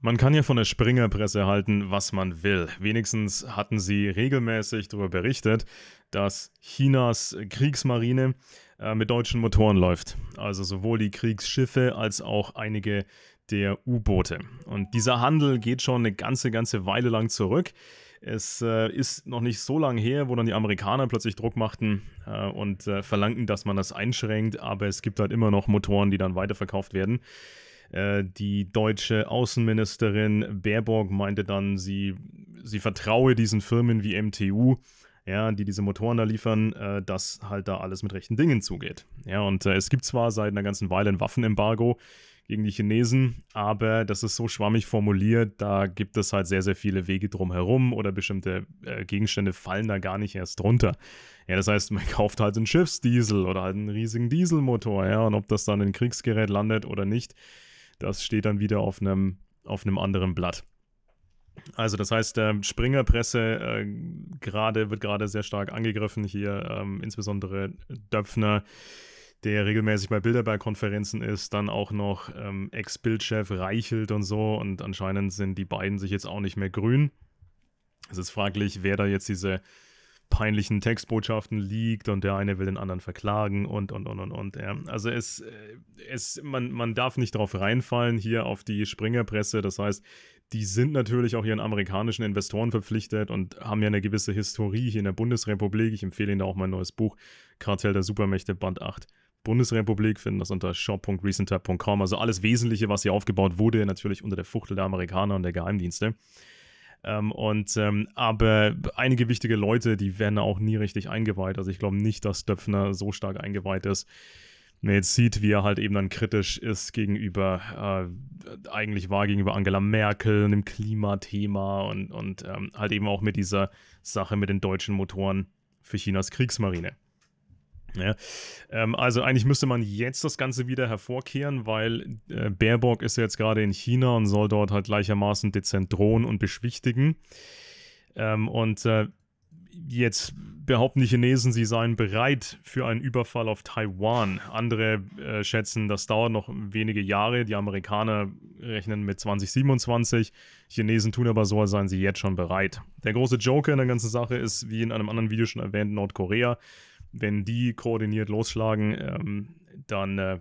Man kann ja von der Springerpresse halten, was man will. Wenigstens hatten sie regelmäßig darüber berichtet, dass Chinas Kriegsmarine äh, mit deutschen Motoren läuft. Also sowohl die Kriegsschiffe als auch einige der U-Boote. Und dieser Handel geht schon eine ganze, ganze Weile lang zurück. Es äh, ist noch nicht so lange her, wo dann die Amerikaner plötzlich Druck machten äh, und äh, verlangten, dass man das einschränkt, aber es gibt halt immer noch Motoren, die dann weiterverkauft werden. Äh, die deutsche Außenministerin Baerbock meinte dann, sie, sie vertraue diesen Firmen wie MTU, ja, die diese Motoren da liefern, äh, dass halt da alles mit rechten Dingen zugeht. Ja, und äh, es gibt zwar seit einer ganzen Weile ein Waffenembargo gegen die Chinesen, aber das ist so schwammig formuliert, da gibt es halt sehr, sehr viele Wege drumherum oder bestimmte äh, Gegenstände fallen da gar nicht erst drunter. Ja, das heißt, man kauft halt einen Schiffsdiesel oder halt einen riesigen Dieselmotor, ja, und ob das dann in ein Kriegsgerät landet oder nicht, das steht dann wieder auf einem, auf einem anderen Blatt. Also das heißt, äh, Springerpresse äh, gerade wird gerade sehr stark angegriffen hier, ähm, insbesondere Döpfner, der regelmäßig bei Bilderberg-Konferenzen ist, dann auch noch ähm, Ex-Bildchef Reichelt und so und anscheinend sind die beiden sich jetzt auch nicht mehr grün. Es ist fraglich, wer da jetzt diese peinlichen Textbotschaften liegt und der eine will den anderen verklagen und und und und und. Ja. Also es, äh, es, man, man darf nicht drauf reinfallen hier auf die Springerpresse. Das heißt, die sind natürlich auch ihren amerikanischen Investoren verpflichtet und haben ja eine gewisse Historie hier in der Bundesrepublik. Ich empfehle Ihnen da auch mein neues Buch, Kartell der Supermächte, Band 8. Bundesrepublik, finden das unter shop.recenter.com. Also alles Wesentliche, was hier aufgebaut wurde, natürlich unter der Fuchtel der Amerikaner und der Geheimdienste. Ähm, und, ähm, aber einige wichtige Leute, die werden auch nie richtig eingeweiht. Also ich glaube nicht, dass Döpfner so stark eingeweiht ist. Man jetzt sieht, wie er halt eben dann kritisch ist gegenüber, äh, eigentlich war gegenüber Angela Merkel und dem Klimathema und, und ähm, halt eben auch mit dieser Sache mit den deutschen Motoren für Chinas Kriegsmarine. Ja. Ne? Ähm, also eigentlich müsste man jetzt das Ganze wieder hervorkehren, weil äh, Baerbock ist ja jetzt gerade in China und soll dort halt gleichermaßen dezent drohen und beschwichtigen. Ähm, und äh, jetzt behaupten die Chinesen, sie seien bereit für einen Überfall auf Taiwan. Andere äh, schätzen, das dauert noch wenige Jahre. Die Amerikaner rechnen mit 2027. Chinesen tun aber so, als seien sie jetzt schon bereit. Der große Joker in der ganzen Sache ist, wie in einem anderen Video schon erwähnt, Nordkorea wenn die koordiniert losschlagen, ähm, dann äh,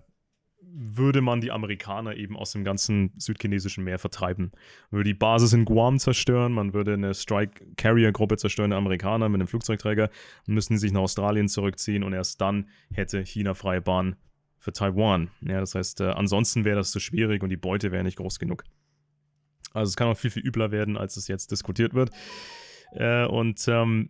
würde man die Amerikaner eben aus dem ganzen südchinesischen Meer vertreiben. Man würde die Basis in Guam zerstören, man würde eine Strike-Carrier-Gruppe zerstören der Amerikaner mit einem Flugzeugträger, müssten sich nach Australien zurückziehen und erst dann hätte China freie Bahn für Taiwan. Ja, das heißt, äh, ansonsten wäre das zu schwierig und die Beute wäre nicht groß genug. Also es kann auch viel, viel übler werden, als es jetzt diskutiert wird. Äh, und ähm,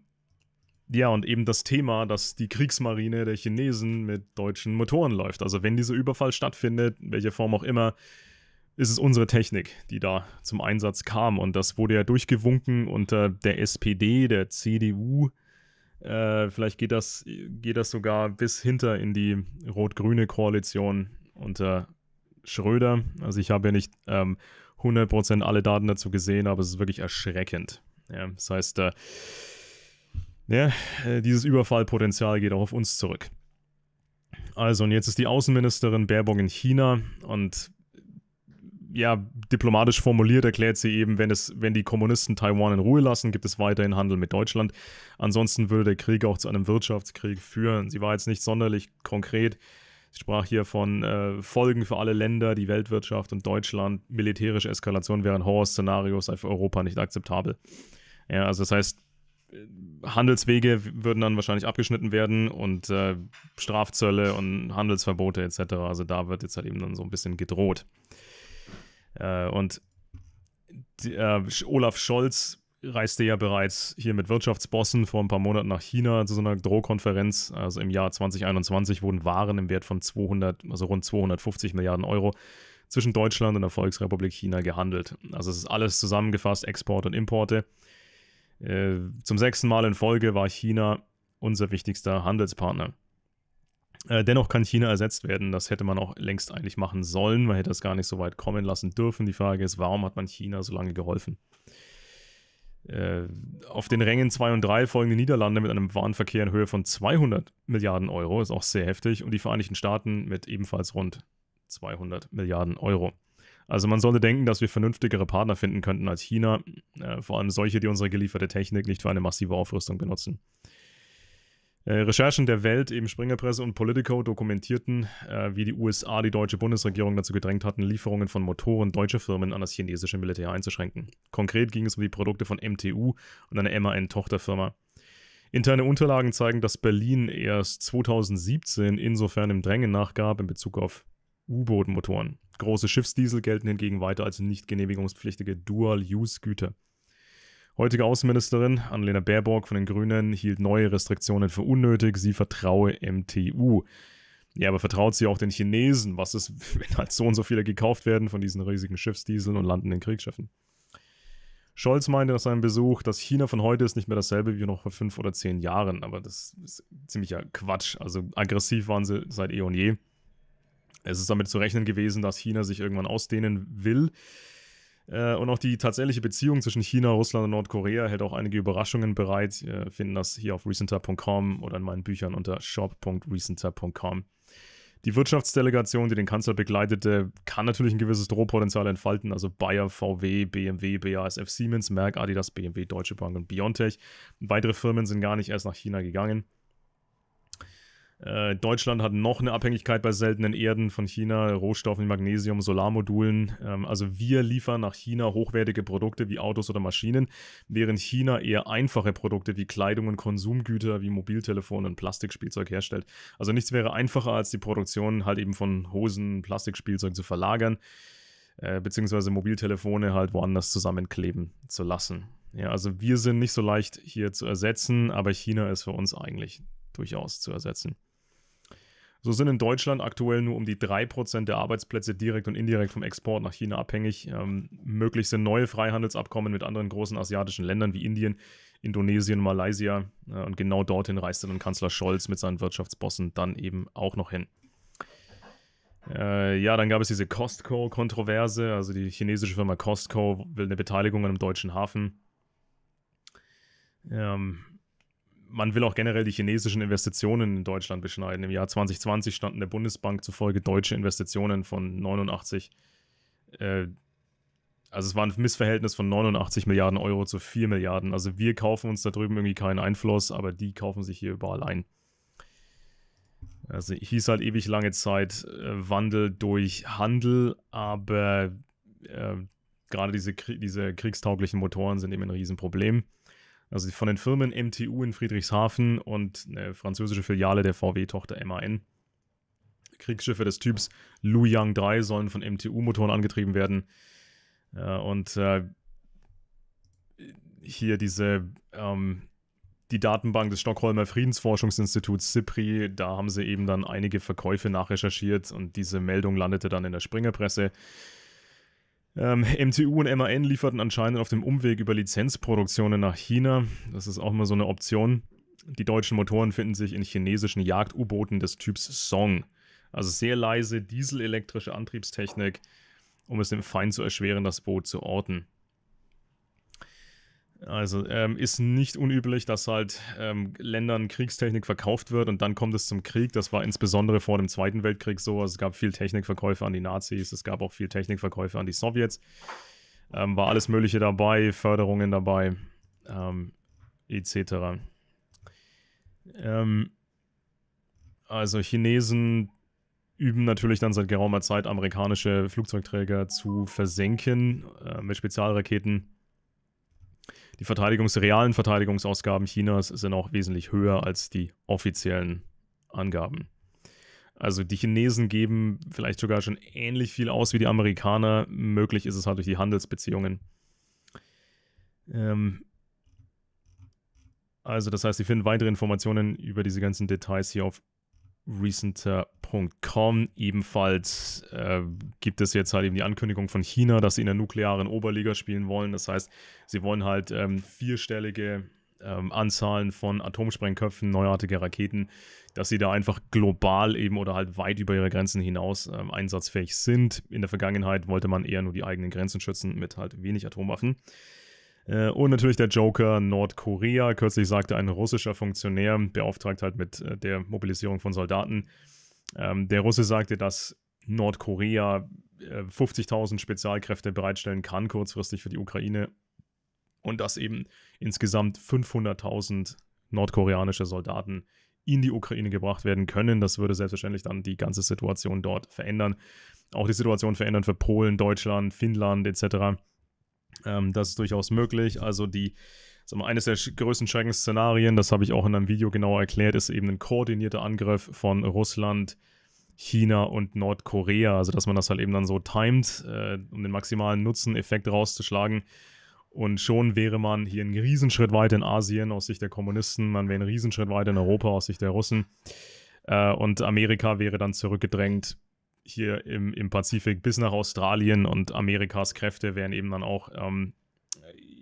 ja, und eben das Thema, dass die Kriegsmarine der Chinesen mit deutschen Motoren läuft. Also wenn dieser Überfall stattfindet, in welcher Form auch immer, ist es unsere Technik, die da zum Einsatz kam. Und das wurde ja durchgewunken unter der SPD, der CDU. Äh, vielleicht geht das, geht das sogar bis hinter in die rot-grüne Koalition unter Schröder. Also ich habe ja nicht ähm, 100% alle Daten dazu gesehen, aber es ist wirklich erschreckend. Ja, das heißt, äh, ja, äh, dieses Überfallpotenzial geht auch auf uns zurück. Also, und jetzt ist die Außenministerin Baerbock in China und ja, diplomatisch formuliert erklärt sie eben, wenn, es, wenn die Kommunisten Taiwan in Ruhe lassen, gibt es weiterhin Handel mit Deutschland. Ansonsten würde der Krieg auch zu einem Wirtschaftskrieg führen. Sie war jetzt nicht sonderlich konkret. Sie sprach hier von äh, Folgen für alle Länder, die Weltwirtschaft und Deutschland. Militärische Eskalation während Horrorszenarios sei für Europa nicht akzeptabel. Ja, also das heißt, Handelswege würden dann wahrscheinlich abgeschnitten werden und äh, Strafzölle und Handelsverbote etc. Also da wird jetzt halt eben dann so ein bisschen gedroht. Äh, und die, äh, Olaf Scholz reiste ja bereits hier mit Wirtschaftsbossen vor ein paar Monaten nach China zu so einer Drohkonferenz. Also im Jahr 2021 wurden Waren im Wert von 200, also rund 250 Milliarden Euro zwischen Deutschland und der Volksrepublik China gehandelt. Also es ist alles zusammengefasst, Export und Importe. Äh, zum sechsten Mal in Folge war China unser wichtigster Handelspartner. Äh, dennoch kann China ersetzt werden. Das hätte man auch längst eigentlich machen sollen. Man hätte das gar nicht so weit kommen lassen dürfen. Die Frage ist, warum hat man China so lange geholfen? Äh, auf den Rängen 2 und 3 folgen die Niederlande mit einem Warenverkehr in Höhe von 200 Milliarden Euro, ist auch sehr heftig, und die Vereinigten Staaten mit ebenfalls rund 200 Milliarden Euro. Also man sollte denken, dass wir vernünftigere Partner finden könnten als China, äh, vor allem solche, die unsere gelieferte Technik nicht für eine massive Aufrüstung benutzen. Äh, Recherchen der Welt, eben Springerpresse und Politico, dokumentierten, äh, wie die USA die deutsche Bundesregierung dazu gedrängt hatten, Lieferungen von Motoren deutscher Firmen an das chinesische Militär einzuschränken. Konkret ging es um die Produkte von MTU und einer MAN-Tochterfirma. Interne Unterlagen zeigen, dass Berlin erst 2017 insofern im Drängen nachgab in Bezug auf U-Boot-Motoren. Große Schiffsdiesel gelten hingegen weiter als nicht genehmigungspflichtige Dual-Use-Güter. Heutige Außenministerin Annalena Baerbock von den Grünen hielt neue Restriktionen für unnötig. Sie vertraue MTU. Ja, aber vertraut sie auch den Chinesen? Was ist, wenn halt so und so viele gekauft werden von diesen riesigen Schiffsdieseln und landen in Kriegsschiffen? Scholz meinte nach seinem Besuch, dass China von heute ist nicht mehr dasselbe wie noch vor fünf oder zehn Jahren. Aber das ist ziemlicher Quatsch. Also aggressiv waren sie seit eh und je es ist damit zu rechnen gewesen, dass China sich irgendwann ausdehnen will. Äh, und auch die tatsächliche Beziehung zwischen China, Russland und Nordkorea hält auch einige Überraschungen bereit. Wir äh, finden das hier auf recenter.com oder in meinen Büchern unter shop.recenter.com. Die Wirtschaftsdelegation, die den Kanzler begleitete, kann natürlich ein gewisses Drohpotenzial entfalten. Also Bayer, VW, BMW, BASF, Siemens, Merck, Adidas, BMW, Deutsche Bank und Biontech. Weitere Firmen sind gar nicht erst nach China gegangen. Äh, Deutschland hat noch eine Abhängigkeit bei seltenen Erden von China, Rohstoffen wie Magnesium, Solarmodulen. Ähm, also wir liefern nach China hochwertige Produkte wie Autos oder Maschinen, während China eher einfache Produkte wie Kleidung und Konsumgüter wie Mobiltelefone und Plastikspielzeug herstellt. Also nichts wäre einfacher als die Produktion halt eben von Hosen, Plastikspielzeug zu verlagern, äh, beziehungsweise Mobiltelefone halt woanders zusammenkleben zu lassen. Ja, also wir sind nicht so leicht hier zu ersetzen, aber China ist für uns eigentlich durchaus zu ersetzen. So sind in Deutschland aktuell nur um die 3% der Arbeitsplätze direkt und indirekt vom Export nach China abhängig. Ähm, möglich sind neue Freihandelsabkommen mit anderen großen asiatischen Ländern wie Indien, Indonesien, Malaysia. Äh, und genau dorthin reiste dann Kanzler Scholz mit seinen Wirtschaftsbossen dann eben auch noch hin. Äh, ja, dann gab es diese Costco-Kontroverse. Also die chinesische Firma Costco will eine Beteiligung an einem deutschen Hafen. Ähm, man will auch generell die chinesischen Investitionen in Deutschland beschneiden. Im Jahr 2020 standen der Bundesbank zufolge deutsche Investitionen von 89, äh, also es war ein Missverhältnis von 89 Milliarden Euro zu 4 Milliarden. Also wir kaufen uns da drüben irgendwie keinen Einfluss, aber die kaufen sich hier überall ein. Also hieß halt ewig lange Zeit äh, Wandel durch Handel, aber äh, gerade diese, diese kriegstauglichen Motoren sind eben ein Riesenproblem also von den Firmen MTU in Friedrichshafen und eine französische Filiale der VW-Tochter MAN. Kriegsschiffe des Typs Luyang 3 sollen von MTU-Motoren angetrieben werden. Äh, und äh, hier diese, ähm, die Datenbank des Stockholmer Friedensforschungsinstituts SIPRI, da haben sie eben dann einige Verkäufe nachrecherchiert und diese Meldung landete dann in der Springerpresse. Ähm, MTU und MAN lieferten anscheinend auf dem Umweg über Lizenzproduktionen nach China. Das ist auch mal so eine Option. Die deutschen Motoren finden sich in chinesischen Jagd-U-Booten des Typs Song. Also sehr leise dieselelektrische Antriebstechnik, um es dem Feind zu erschweren, das Boot zu orten. Also ähm, ist nicht unüblich, dass halt ähm, Ländern Kriegstechnik verkauft wird und dann kommt es zum Krieg. Das war insbesondere vor dem Zweiten Weltkrieg so. Also es gab viel Technikverkäufe an die Nazis, es gab auch viel Technikverkäufe an die Sowjets. Ähm, war alles Mögliche dabei, Förderungen dabei, ähm, etc. Ähm, also Chinesen üben natürlich dann seit geraumer Zeit amerikanische Flugzeugträger zu versenken äh, mit Spezialraketen die Verteidigungs realen Verteidigungsausgaben Chinas sind auch wesentlich höher als die offiziellen Angaben. Also die Chinesen geben vielleicht sogar schon ähnlich viel aus wie die Amerikaner. Möglich ist es halt durch die Handelsbeziehungen. Ähm also das heißt, Sie finden weitere Informationen über diese ganzen Details hier auf Recenter.com ebenfalls äh, gibt es jetzt halt eben die Ankündigung von China, dass sie in der nuklearen Oberliga spielen wollen. Das heißt, sie wollen halt ähm, vierstellige ähm, Anzahlen von Atomsprengköpfen, neuartige Raketen, dass sie da einfach global eben oder halt weit über ihre Grenzen hinaus ähm, einsatzfähig sind. In der Vergangenheit wollte man eher nur die eigenen Grenzen schützen mit halt wenig Atomwaffen. Äh, und natürlich der Joker Nordkorea. Kürzlich sagte ein russischer Funktionär, beauftragt halt mit äh, der Mobilisierung von Soldaten, ähm, der Russe sagte, dass Nordkorea 50.000 äh, Spezialkräfte bereitstellen kann, kurzfristig für die Ukraine. Und dass eben insgesamt 500.000 nordkoreanische Soldaten in die Ukraine gebracht werden können. Das würde selbstverständlich dann die ganze Situation dort verändern. Auch die Situation verändern für Polen, Deutschland, Finnland etc. Ähm, das ist durchaus möglich. Also die, eines der größten Schreckensszenarien, das habe ich auch in einem Video genau erklärt, ist eben ein koordinierter Angriff von Russland, China und Nordkorea. Also dass man das halt eben dann so timet, äh, um den maximalen Nutzeneffekt rauszuschlagen. Und schon wäre man hier einen Riesenschritt weiter in Asien aus Sicht der Kommunisten, man wäre einen Riesenschritt weiter in Europa aus Sicht der Russen. Äh, und Amerika wäre dann zurückgedrängt hier im, im Pazifik bis nach Australien und Amerikas Kräfte wären eben dann auch ähm,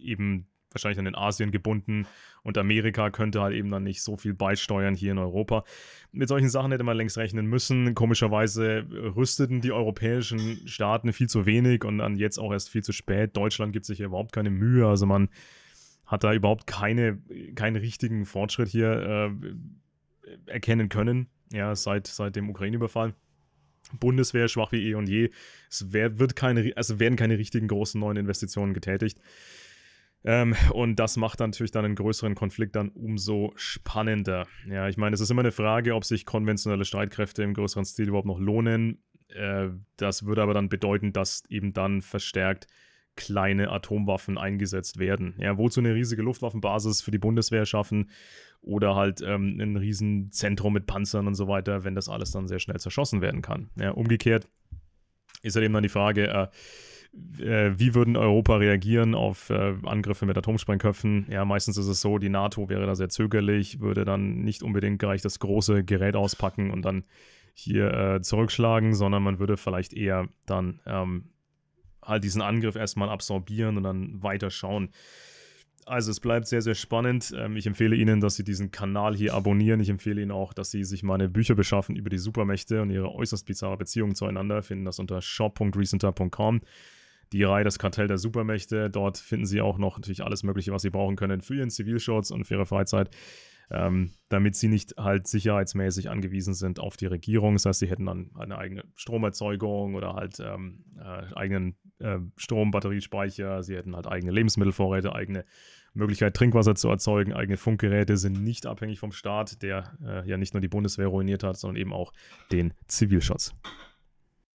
eben wahrscheinlich dann in Asien gebunden und Amerika könnte halt eben dann nicht so viel beisteuern hier in Europa. Mit solchen Sachen hätte man längst rechnen müssen. Komischerweise rüsteten die europäischen Staaten viel zu wenig und dann jetzt auch erst viel zu spät. Deutschland gibt sich hier überhaupt keine Mühe, also man hat da überhaupt keine, keinen richtigen Fortschritt hier äh, erkennen können, ja, seit, seit dem Ukraine-Überfall. Bundeswehr schwach wie eh und je. Es wird keine, also werden keine richtigen großen neuen Investitionen getätigt. Ähm, und das macht dann natürlich dann einen größeren Konflikt dann umso spannender. Ja, ich meine, es ist immer eine Frage, ob sich konventionelle Streitkräfte im größeren Stil überhaupt noch lohnen. Äh, das würde aber dann bedeuten, dass eben dann verstärkt kleine Atomwaffen eingesetzt werden. Ja, wozu eine riesige Luftwaffenbasis für die Bundeswehr schaffen oder halt ähm, ein Riesenzentrum mit Panzern und so weiter, wenn das alles dann sehr schnell zerschossen werden kann. Ja, umgekehrt ist halt eben dann die Frage, äh, äh, wie würden Europa reagieren auf äh, Angriffe mit Atomsprengköpfen? Ja, meistens ist es so, die NATO wäre da sehr zögerlich, würde dann nicht unbedingt gleich das große Gerät auspacken und dann hier äh, zurückschlagen, sondern man würde vielleicht eher dann ähm, halt diesen Angriff erstmal absorbieren und dann weiter schauen. Also es bleibt sehr, sehr spannend. Ähm, ich empfehle Ihnen, dass Sie diesen Kanal hier abonnieren. Ich empfehle Ihnen auch, dass Sie sich meine Bücher beschaffen über die Supermächte und ihre äußerst bizarre Beziehungen zueinander. Finden das unter shop.recenter.com. Die Reihe Das Kartell der Supermächte. Dort finden Sie auch noch natürlich alles Mögliche, was Sie brauchen können für Ihren Zivilschutz und für Ihre Freizeit ähm, damit sie nicht halt sicherheitsmäßig angewiesen sind auf die Regierung. Das heißt, sie hätten dann eine eigene Stromerzeugung oder halt ähm, äh, eigenen äh, Strombatteriespeicher, sie hätten halt eigene Lebensmittelvorräte, eigene Möglichkeit, Trinkwasser zu erzeugen, eigene Funkgeräte sind nicht abhängig vom Staat, der äh, ja nicht nur die Bundeswehr ruiniert hat, sondern eben auch den Zivilschutz.